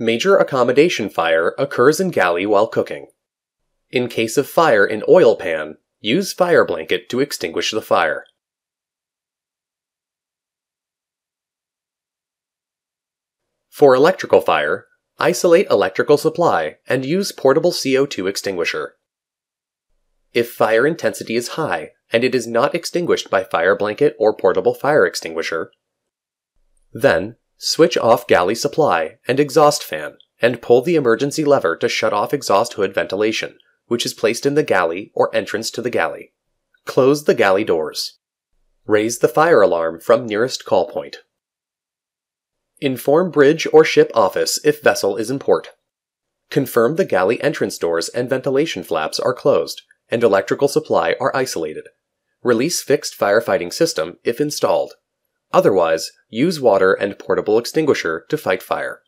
Major accommodation fire occurs in galley while cooking. In case of fire in oil pan, use fire blanket to extinguish the fire. For electrical fire, isolate electrical supply and use portable CO2 extinguisher. If fire intensity is high and it is not extinguished by fire blanket or portable fire extinguisher, then Switch off galley supply and exhaust fan and pull the emergency lever to shut off exhaust hood ventilation, which is placed in the galley or entrance to the galley. Close the galley doors. Raise the fire alarm from nearest call point. Inform bridge or ship office if vessel is in port. Confirm the galley entrance doors and ventilation flaps are closed and electrical supply are isolated. Release fixed firefighting system if installed. Otherwise, use water and portable extinguisher to fight fire.